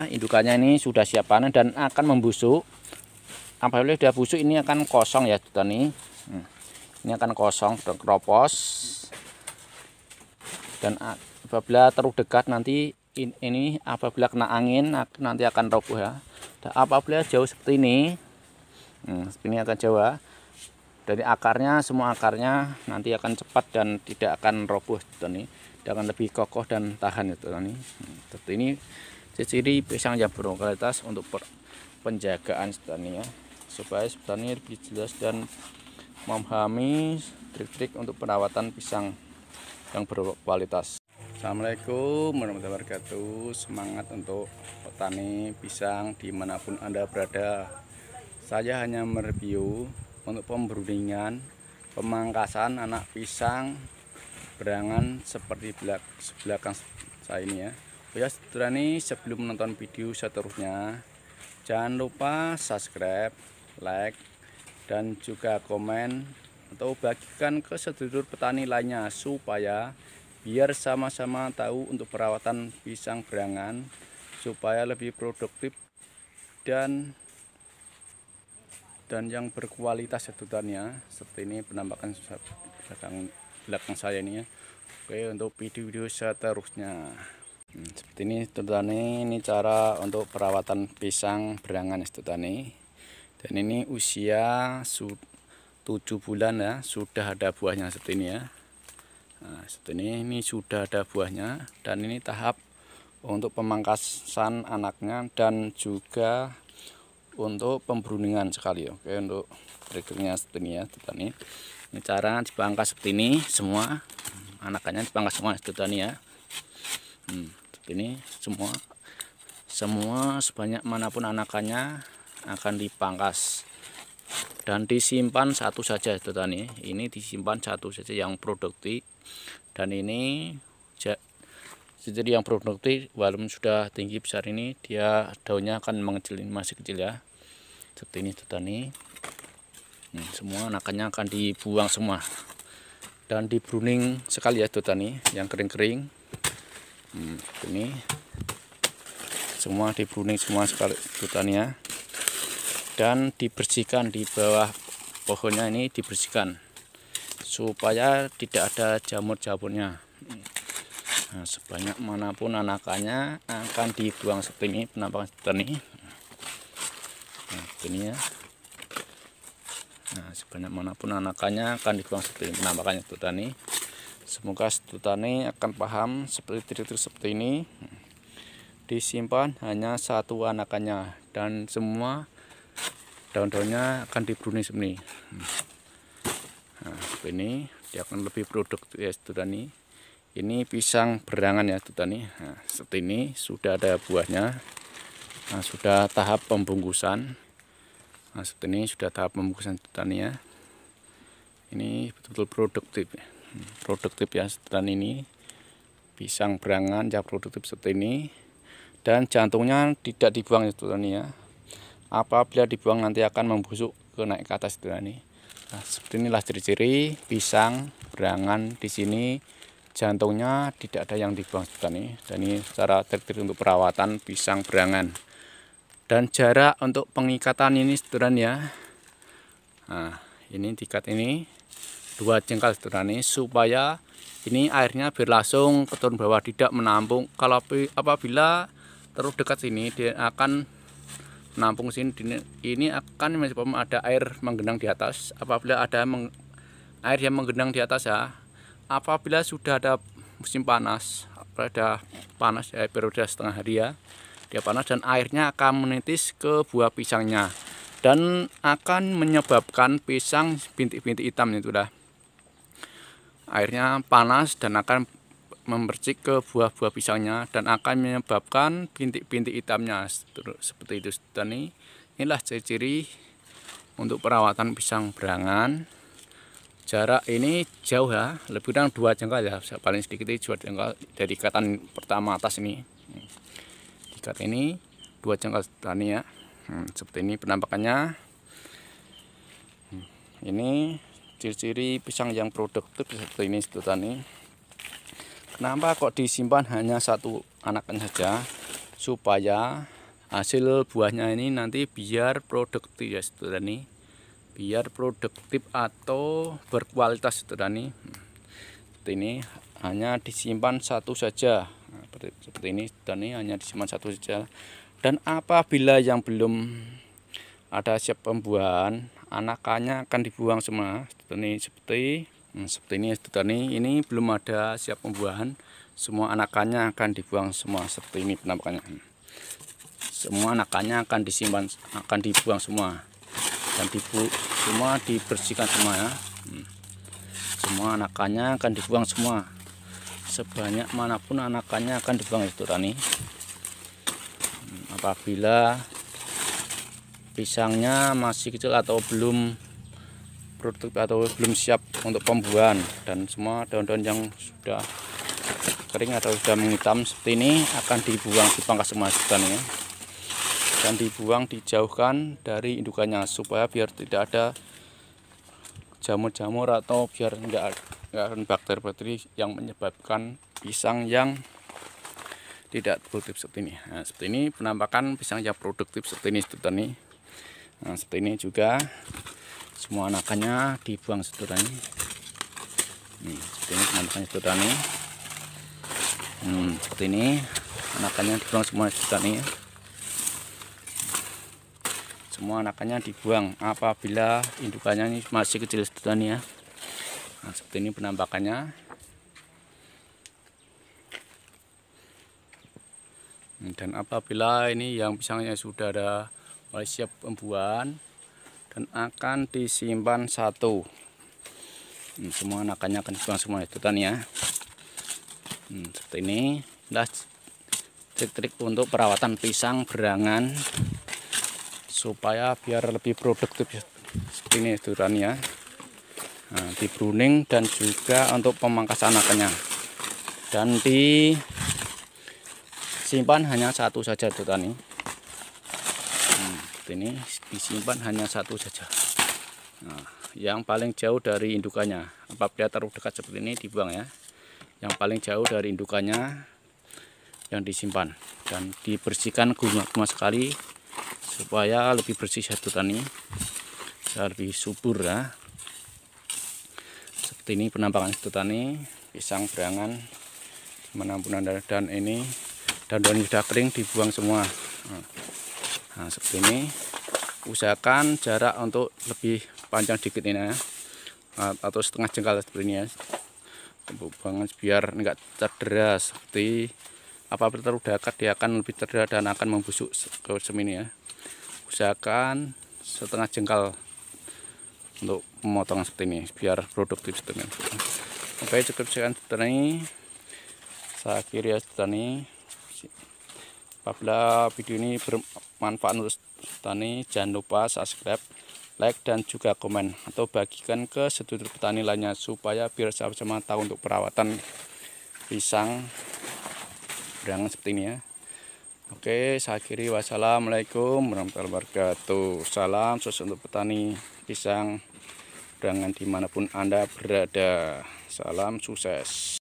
Ah, indukannya ini sudah siap panen dan akan membusuk apabila sudah busuk ini akan kosong ya Tony hmm. ini akan kosong dan keropos dan apabila terlalu dekat nanti ini apabila kena angin nanti akan roboh ya dan apabila jauh seperti ini hmm, ini akan jauh ya. dari akarnya semua akarnya nanti akan cepat dan tidak akan roboh Tony dan akan lebih kokoh dan tahan ya Tony hmm, seperti ini ciri-ciri pisang yang kualitas untuk per, penjagaan ya supaya petani lebih jelas dan memahami trik-trik untuk perawatan pisang yang berkualitas Assalamualaikum warahmatullahi wabarakatuh semangat untuk petani pisang dimanapun anda berada saya hanya mereview untuk pemberundingan pemangkasan anak pisang berangan seperti belak, belakang saya ini ya ya setelah ini sebelum menonton video seterusnya jangan lupa subscribe like dan juga komen atau bagikan ke sedulur petani lainnya supaya biar sama-sama tahu untuk perawatan pisang berangan supaya lebih produktif dan dan yang berkualitas sedutannya seperti ini penampakan belakang belakang saya ini ya oke untuk video-video seterusnya Hmm, seperti ini tutani ini cara untuk perawatan pisang berangan tutani dan ini usia su 7 bulan ya sudah ada buahnya seperti ini ya nah, seperti ini ini sudah ada buahnya dan ini tahap untuk pemangkasan anaknya dan juga untuk pemberuningan sekali oke untuk triggernya seperti ini ya tutani ini cara dipangkas seperti ini semua anakannya dipangkas semua tutani ya hmm ini semua semua sebanyak manapun anakannya akan dipangkas dan disimpan satu saja itu tani ini disimpan satu saja yang produktif dan ini jadi yang produktif walaupun sudah tinggi besar ini dia daunnya akan mengecil masih kecil ya seperti ini tutani hmm, semua anakannya akan dibuang semua dan dibruning sekali ya tutani yang kering-kering hmm, ini semua dibuning semua sekali hutannya dan dibersihkan di bawah pohonnya ini dibersihkan supaya tidak ada jamur-jamurnya nah, sebanyak manapun anakannya akan dibuang seperti ini penampakan seperti ini nah, ini ya nah sebanyak manapun anakannya akan dibuang seperti ini penampakannya seperti ini semoga setutani akan paham seperti trik-trik seperti ini disimpan hanya satu anakannya dan semua daun-daunnya akan dibruni ini. nah, ini dia akan lebih produktif ya studentani ini pisang berangan ya tutani nah, seperti ini sudah ada buahnya nah, sudah tahap pembungkusan nah, seperti ini sudah tahap pembungkusan tutani ya ini betul-betul produktif produktif ya setelan ini pisang berangan yang produktif seperti ini dan jantungnya tidak dibuang ya setelan ini ya apabila dibuang nanti akan membusuk ke naik ke atas setelan ini nah, seperti inilah ciri-ciri pisang berangan di sini jantungnya tidak ada yang dibuang setelan ini dan ini secara terakhir untuk perawatan pisang berangan dan jarak untuk pengikatan ini setelan ya nah ini tiket ini dua jengkal sederhana supaya ini airnya berlangsung ke turun bawah tidak menampung kalau apabila terus dekat sini dia akan menampung sini ini akan menyebabkan ada air menggenang di atas apabila ada meng, air yang menggenang di atas ya apabila sudah ada musim panas pada panas ya periode setengah hari ya dia panas dan airnya akan menitis ke buah pisangnya dan akan menyebabkan pisang bintik-bintik hitam itu dah airnya panas dan akan mempercik ke buah-buah pisangnya dan akan menyebabkan bintik-bintik hitamnya seperti itu dan ini, inilah ciri-ciri untuk perawatan pisang berangan jarak ini jauh ya lebih kurang dua jengkal ya paling sedikit itu dua jengkal dari ikatan pertama atas ini ikat ini dua jengkal tani ya hmm, seperti ini penampakannya hmm, ini ciri-ciri pisang yang produktif seperti ini tani kenapa kok disimpan hanya satu anaknya saja supaya hasil buahnya ini nanti biar produktif ya tani biar produktif atau berkualitas tani seperti ini hanya disimpan satu saja nah, seperti, ini dan ini hanya disimpan satu saja dan apabila yang belum ada siap pembuahan anakannya akan dibuang semua ini seperti hmm, seperti ini ini ini belum ada siap pembuahan semua anakannya akan dibuang semua seperti ini penampakannya semua anakannya akan disimpan akan dibuang semua dan dibu semua dibersihkan semua ya hmm. semua anakannya akan dibuang semua sebanyak manapun anakannya akan dibuang itu ya, tani hmm, apabila pisangnya masih kecil atau belum produktif atau belum siap untuk pembuahan dan semua daun-daun yang sudah kering atau sudah menghitam seperti ini akan dibuang di pangkas kemasan ya dan dibuang dijauhkan dari indukannya supaya biar tidak ada jamur-jamur atau biar enggak akan bakteri-bakteri yang menyebabkan pisang yang tidak produktif seperti ini. Nah, seperti ini penampakan pisang yang produktif seperti ini seperti ini nah, seperti ini juga semua anakannya dibuang sedotan ini. seperti ini semua sedotan ini. hmm, seperti ini anakannya dibuang semua ini. Ya. semua anakannya dibuang apabila indukannya ini masih kecil ya nah, seperti ini penampakannya dan apabila ini yang pisangnya sudah ada oleh siap pembuahan dan akan disimpan satu hmm, semua anakannya akan disimpan semua itu kan ya hmm, seperti ini dah trik-trik untuk perawatan pisang berangan supaya biar lebih produktif seperti ini duran ya nah, di bruning dan juga untuk pemangkas anakannya dan di simpan hanya satu saja tani ini disimpan hanya satu saja nah, yang paling jauh dari indukannya apabila taruh dekat seperti ini dibuang ya yang paling jauh dari indukannya yang disimpan dan dibersihkan guna guma sekali supaya lebih bersih satu tani lebih subur ya seperti ini penampakan satu tani pisang berangan menampunan dan ini dan daun sudah kering dibuang semua nah nah seperti ini usahakan jarak untuk lebih panjang dikit ini ya nah, atau setengah jengkal seperti ini ya tumpuk banget biar enggak cedera seperti apabila terudakat dia akan lebih cedera dan akan membusuk ke semini ya usahakan setengah jengkal untuk pemotongan seperti ini biar produktif seperti ini oke cukup sekian seperti ini saya akhiri ya seperti ini apabila video ini ber manfaat untuk petani jangan lupa subscribe like dan juga komen atau bagikan ke sedulur petani lainnya supaya biar sama-sama tahu untuk perawatan pisang berangan seperti ini ya Oke saya akhiri wassalamualaikum warahmatullahi wabarakatuh salam sukses untuk petani pisang berangan dimanapun anda berada salam sukses